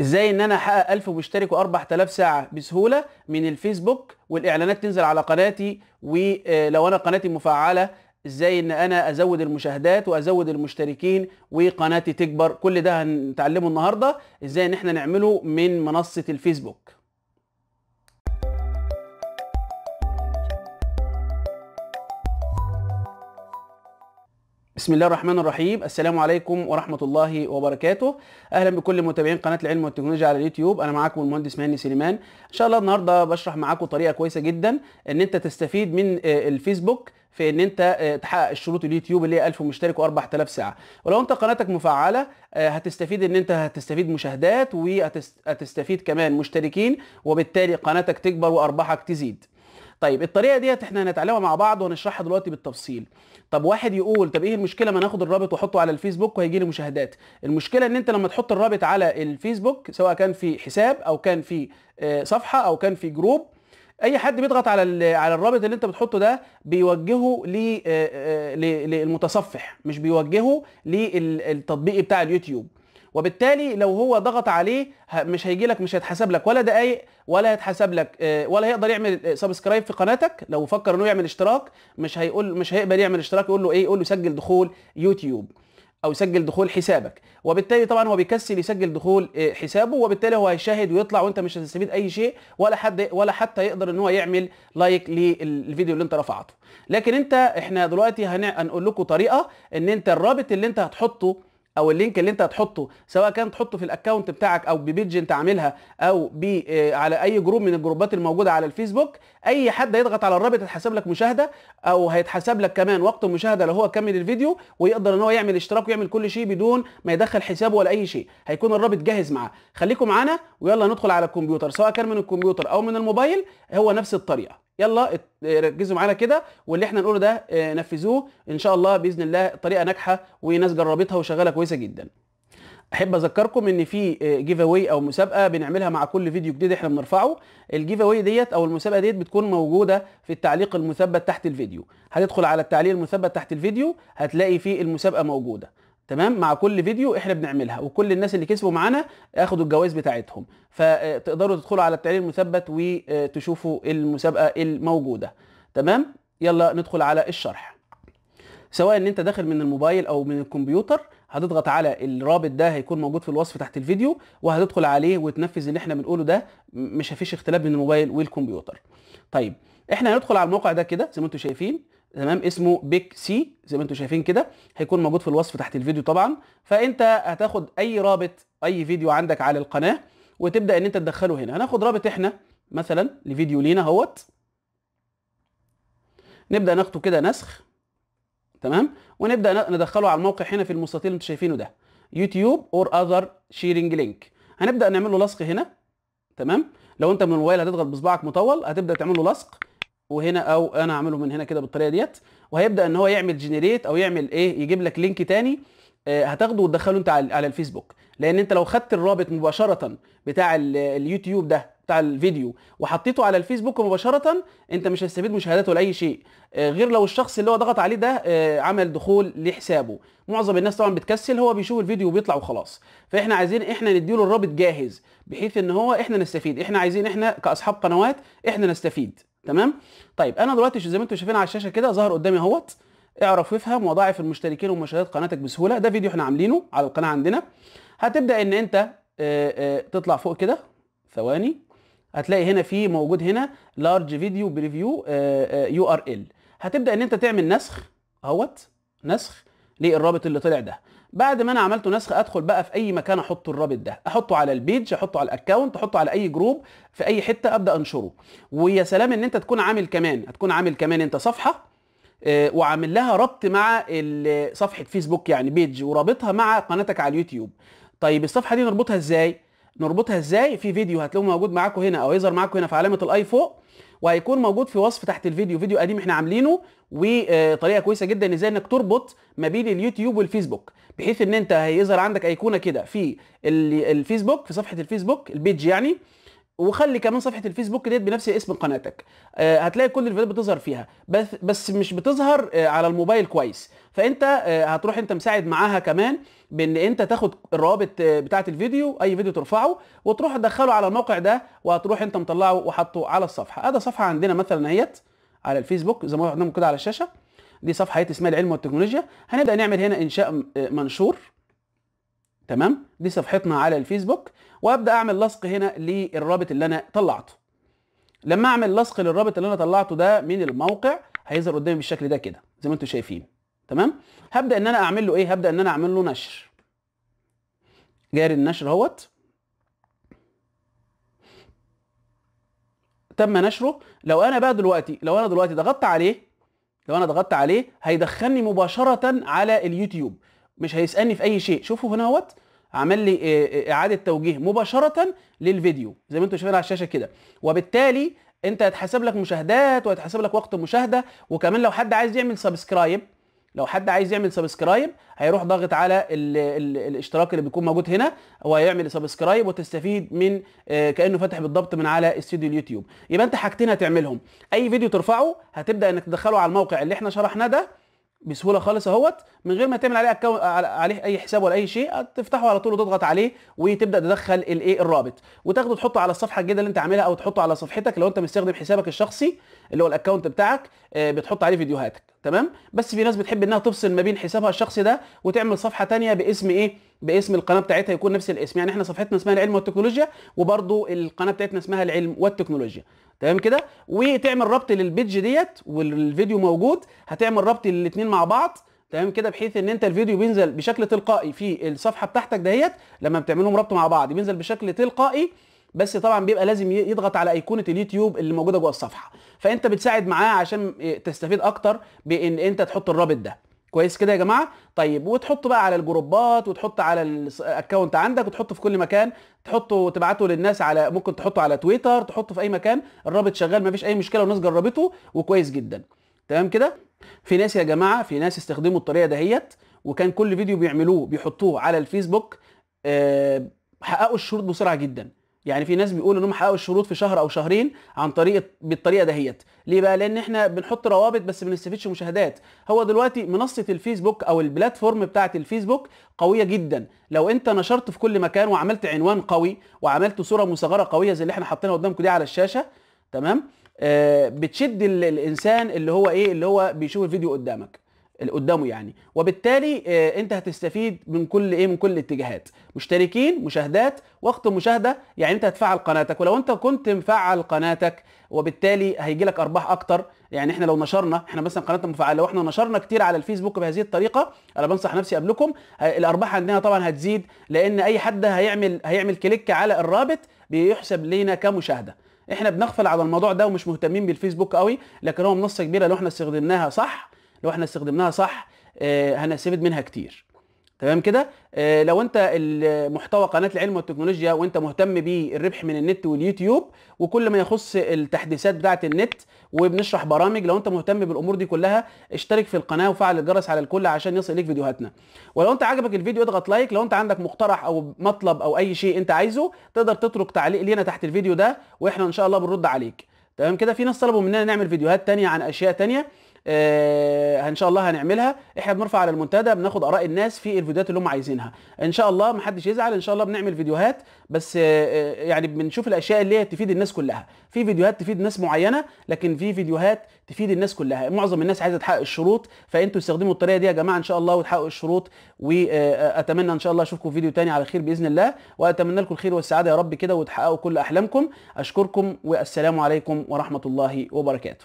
ازاي ان انا احقق 1000 مشترك و4000 ساعه بسهوله من الفيسبوك والاعلانات تنزل على قناتي ولو آه، انا قناتي مفعله ازاي ان انا ازود المشاهدات وازود المشتركين وقناتي تكبر كل ده هنتعلمه النهارده ازاي ان احنا نعمله من منصه الفيسبوك بسم الله الرحمن الرحيم السلام عليكم ورحمه الله وبركاته اهلا بكل متابعين قناه العلم والتكنولوجيا على اليوتيوب انا معاكم المهندس مهني سليمان ان شاء الله النهارده بشرح معاكم طريقه كويسه جدا ان انت تستفيد من آه، الفيسبوك في ان انت آه، تحقق الشروط اليوتيوب اللي هي 1000 مشترك و4000 ساعه ولو انت قناتك مفعله آه، هتستفيد ان انت هتستفيد مشاهدات وهتستفيد كمان مشتركين وبالتالي قناتك تكبر وارباحك تزيد طيب الطريقه ديت احنا هنتعلمها مع بعض وهنشرحها دلوقتي بالتفصيل طب واحد يقول طب ايه المشكله ما ناخد الرابط واحطه على الفيسبوك وهيجي لي مشاهدات المشكله ان انت لما تحط الرابط على الفيسبوك سواء كان في حساب او كان في آه، صفحه او كان في جروب اي حد بيضغط على على الرابط اللي انت بتحطه ده بيوجهه آه، آه، للمتصفح مش بيوجهه للتطبيق بتاع اليوتيوب وبالتالي لو هو ضغط عليه مش هيجي لك مش هيتحسب لك ولا دقايق ولا هيتحسب لك آه، ولا هيقدر يعمل سبسكرايب آه، في قناتك لو فكر انه يعمل اشتراك مش هيقول مش هيقبل يعمل اشتراك يقول له ايه يقول له سجل دخول يوتيوب او سجل دخول حسابك وبالتالي طبعا هو بيكسل يسجل دخول آه، حسابه وبالتالي هو هيشاهد ويطلع وانت مش هتستفيد اي شيء ولا حد ولا حتى يقدر ان هو يعمل لايك للفيديو اللي انت رفعته لكن انت احنا دلوقتي هنقول لكم طريقه ان انت الرابط اللي انت هتحطه او اللينك اللي انت هتحطه سواء كان تحطه في الاكونت بتاعك او ببيج انت عاملها او آه، على اي جروب من الجروبات الموجوده على الفيسبوك اي حد هيضغط على الرابط هيتحسب لك مشاهده او هيتحسب لك كمان وقت المشاهده لو هو كمل الفيديو ويقدر ان هو يعمل اشتراك ويعمل كل شيء بدون ما يدخل حسابه ولا اي شيء هيكون الرابط جاهز معاه خليكم معانا ويلا ندخل على الكمبيوتر سواء كان من الكمبيوتر او من الموبايل هو نفس الطريقه يلا ركزوا معانا كده واللي احنا نقوله ده آه، نفذوه ان شاء الله باذن الله طريقه ناجحه وناس جربتها وشغاله كويسه جدا احب اذكركم ان في جيف آه، اوي او مسابقه بنعملها مع كل فيديو جديد احنا بنرفعه الجيف اوي ديت او المسابقه ديت بتكون موجوده في التعليق المثبت تحت الفيديو هتدخل على التعليق المثبت تحت الفيديو هتلاقي فيه المسابقه موجوده تمام مع كل فيديو احنا بنعملها وكل الناس اللي كسبوا معانا ياخدوا الجوائز بتاعتهم فتقدروا تدخلوا على التعليق المثبت وتشوفوا المسابقه الموجوده تمام يلا ندخل على الشرح سواء ان انت داخل من الموبايل او من الكمبيوتر هتضغط على الرابط ده هيكون موجود في الوصف تحت الفيديو وهتدخل عليه وتنفذ اللي احنا بنقوله ده مش هفيش اختلاف بين الموبايل والكمبيوتر طيب احنا هندخل على الموقع ده كده زي ما انتم شايفين تمام اسمه بيك سي زي ما انتم شايفين كده هيكون موجود في الوصف تحت الفيديو طبعا فانت هتاخد اي رابط اي فيديو عندك على القناه وتبدا ان انت تدخله هنا هناخد رابط احنا مثلا لفيديو لينا اهوت نبدا ناخده كده نسخ تمام ونبدا ندخله على الموقع هنا في المستطيل اللي انتم شايفينه ده يوتيوب اور اذر شيرنج لينك هنبدا نعمل له لصق هنا تمام لو انت من الموبايل هتضغط بصباعك مطول هتبدا تعمل له لصق وهنا او انا هعمله من هنا كده بالطريقه ديت وهيبدا ان هو يعمل جنريت او يعمل ايه يجيب لك لينك تاني آه، هتاخده وتدخله انت على الفيسبوك لان انت لو خدت الرابط مباشره بتاع اليوتيوب ده بتاع الفيديو وحطيته على الفيسبوك مباشره انت مش هتستفيد مشاهدات ولا اي شيء آه، غير لو الشخص اللي هو ضغط عليه ده آه، عمل دخول لحسابه معظم الناس طبعا بتكسل هو بيشوف الفيديو وبيطلع وخلاص فاحنا عايزين احنا نديله الرابط جاهز بحيث ان هو احنا نستفيد احنا عايزين احنا كاصحاب قنوات احنا نستفيد تمام طيب انا دلوقتي زي ما انتم شايفين على الشاشه كده ظهر قدامي اهوت اعرف وافهم وضاعف المشتركين ومشاهدات قناتك بسهوله ده فيديو احنا عاملينه على القناه عندنا هتبدا ان انت آه، آه، تطلع فوق كده ثواني هتلاقي هنا في موجود هنا لارج فيديو بريفيو يو ار ال هتبدا ان انت تعمل نسخ اهوت نسخ للرابط اللي طلع ده بعد ما انا عملته نسخ ادخل بقى في اي مكان احط الرابط ده احطه على البيج احطه على الاكونت احطه على اي جروب في اي حته ابدا انشره ويا سلام ان انت تكون عامل كمان هتكون عامل كمان انت صفحه آه، وعامل لها ربط مع آه، صفحه فيسبوك يعني بيج ورابطها مع قناتك على اليوتيوب طيب الصفحه دي نربطها ازاي نربطها ازاي في فيديو هتلاقوه موجود معاكم هنا او يظهر معاكم هنا في علامه الاي فوق وهيكون موجود في وصف تحت الفيديو فيديو قديم احنا عاملينه وطريقه كويسه جدا ازاي انك تربط ما بين اليوتيوب والفيسبوك بحيث ان انت هيظهر عندك ايقونه كده في الفيسبوك في صفحه الفيسبوك البيج يعني وخلي كمان صفحه الفيسبوك ديت بنفس اسم قناتك آه، هتلاقي كل الفيديوهات بتظهر فيها بس بس مش بتظهر آه، على الموبايل كويس فانت آه، هتروح انت مساعد معاها كمان بان انت تاخد الروابط بتاعه الفيديو اي فيديو ترفعه وتروح تدخله على الموقع ده وهتروح انت مطلعه وحاطه على الصفحه ادي صفحه عندنا مثلا اهيت على الفيسبوك زي ما قدامكم كده على الشاشه دي صفحه اسمها العلم والتكنولوجيا هنبدا نعمل هنا انشاء منشور تمام دي صفحتنا على الفيسبوك وابدا اعمل لصق هنا للرابط اللي انا طلعته لما اعمل لصق للرابط اللي انا طلعته ده من الموقع هيظهر قدامي بالشكل ده كده زي ما انتم شايفين تمام هبدا ان انا اعمل له ايه هبدا ان انا اعمل له نشر جاري النشر اهوت تم نشره لو انا بقى دلوقتي لو انا دلوقتي ضغطت عليه لو انا ضغطت عليه هيدخلني مباشره على اليوتيوب مش هيسالني في اي شيء شوفوا هنا اهوت عمل لي اعاده توجيه مباشره للفيديو زي ما انتم شايفين على الشاشه كده وبالتالي انت هيتحسب لك مشاهدات وهيتحسب لك وقت مشاهده وكمان لو حد عايز يعمل سبسكرايب لو حد عايز يعمل سبسكرايب هيروح ضاغط على الـ الـ الاشتراك اللي بيكون موجود هنا وهيعمل سبسكرايب وتستفيد من آه، كانه فاتح بالضبط من على استوديو اليوتيوب يبقى انت حاجتين هتعملهم اي فيديو ترفعه هتبدا انك تدخله على الموقع اللي احنا شرحناه ده بسهوله خالص اهوت من غير ما تعمل عليه أكو... عليه اي حساب ولا اي شيء تفتحه على طول وتضغط عليه وتبدا تدخل الايه الرابط وتاخده تحطه على الصفحه الجديده اللي انت عاملها او تحطه على صفحتك لو انت مستخدم حسابك الشخصي اللي هو الاكونت بتاعك آه، بتحط عليه فيديوهاتك تمام بس في ناس بتحب انها تفصل ما بين حسابها الشخصي ده وتعمل صفحه تانية باسم ايه باسم القناه بتاعتها يكون نفس الاسم يعني احنا صفحتنا اسمها العلم والتكنولوجيا وبرضو القناه بتاعتنا اسمها العلم والتكنولوجيا تمام كده وتعمل ربط للبيدج ديت والفيديو موجود هتعمل ربط الاثنين مع بعض تمام كده بحيث ان انت الفيديو بينزل بشكل تلقائي في الصفحه بتاعتك دهيت لما بتعملهم ربط مع بعض بينزل بشكل تلقائي بس طبعا بيبقى لازم يضغط على ايقونه اليوتيوب اللي موجوده جوه الصفحه فانت بتساعد معاه عشان تستفيد اكتر بان انت تحط الرابط ده كويس كده يا جماعه طيب وتحطه بقى على الجروبات وتحط على الاكونت عندك وتحطه في كل مكان تحطه تبعته للناس على ممكن تحطه على تويتر تحطه في اي مكان الرابط شغال ما فيش اي مشكله والناس جربته وكويس جدا تمام كده في ناس يا جماعه في ناس استخدموا الطريقه دهيت وكان كل فيديو بيعملوه بيحطوه على الفيسبوك أه حققوا الشروط بسرعه جدا يعني في ناس بيقولوا انهم حققوا الشروط في شهر او شهرين عن طريق بالطريقه دهيت ليه بقى لان احنا بنحط روابط بس ما بنستفيدش مشاهدات هو دلوقتي منصه الفيسبوك او البلاتفورم بتاعه الفيسبوك قويه جدا لو انت نشرت في كل مكان وعملت عنوان قوي وعملت صوره مصغره قويه زي اللي احنا حاطينها قدامكم دي على الشاشه تمام آه بتشد الانسان اللي هو ايه اللي هو بيشوف الفيديو قدامك اللي قدامه يعني وبالتالي آه، انت هتستفيد من كل ايه من كل الاتجاهات مشتركين مشاهدات وقت مشاهده يعني انت هتفعل قناتك ولو انت كنت مفعل قناتك وبالتالي هيجي لك ارباح اكتر يعني احنا لو نشرنا احنا مثلا قناتنا مفعله لو احنا نشرنا كتير على الفيسبوك بهذه الطريقه انا بنصح نفسي قبلكم آه، الارباح عندنا طبعا هتزيد لان اي حد هيعمل هيعمل كليك على الرابط بيحسب لينا كمشاهده احنا بنغفل على الموضوع ده ومش مهتمين بالفيسبوك قوي لكن هو منصه كبيره لو احنا استخدمناها صح لو احنا استخدمناها صح آه، هنستفيد منها كتير تمام كده آه، لو انت محتوى قناه العلم والتكنولوجيا وانت مهتم بالربح من النت واليوتيوب وكل ما يخص التحديثات بتاعه النت وبنشرح برامج لو انت مهتم بالامور دي كلها اشترك في القناه وفعل الجرس على الكل عشان يصل اليك فيديوهاتنا ولو انت عجبك الفيديو اضغط لايك لو انت عندك مقترح او مطلب او اي شيء انت عايزه تقدر تترك تعليق لينا تحت الفيديو ده واحنا ان شاء الله بنرد عليك تمام كده في ناس طلبوا مننا نعمل فيديوهات تانية عن اشياء تانية آه، ان شاء الله هنعملها احنا بنرفع على المنتدى بناخد اراء الناس في الفيديوهات اللي هم عايزينها ان شاء الله ما حدش يزعل ان شاء الله بنعمل فيديوهات بس آه، آه، يعني بنشوف الاشياء اللي هي تفيد الناس كلها في فيديوهات تفيد ناس معينه لكن في فيديوهات تفيد الناس كلها معظم الناس عايزه تحقق الشروط فانتوا استخدموا الطريقه دي يا جماعه ان شاء الله وتحققوا الشروط واتمنى ان شاء الله اشوفكم فيديو تاني على خير باذن الله واتمنى لكم الخير والسعاده يا رب كده وتحققوا كل احلامكم اشكركم والسلام عليكم ورحمه الله وبركاته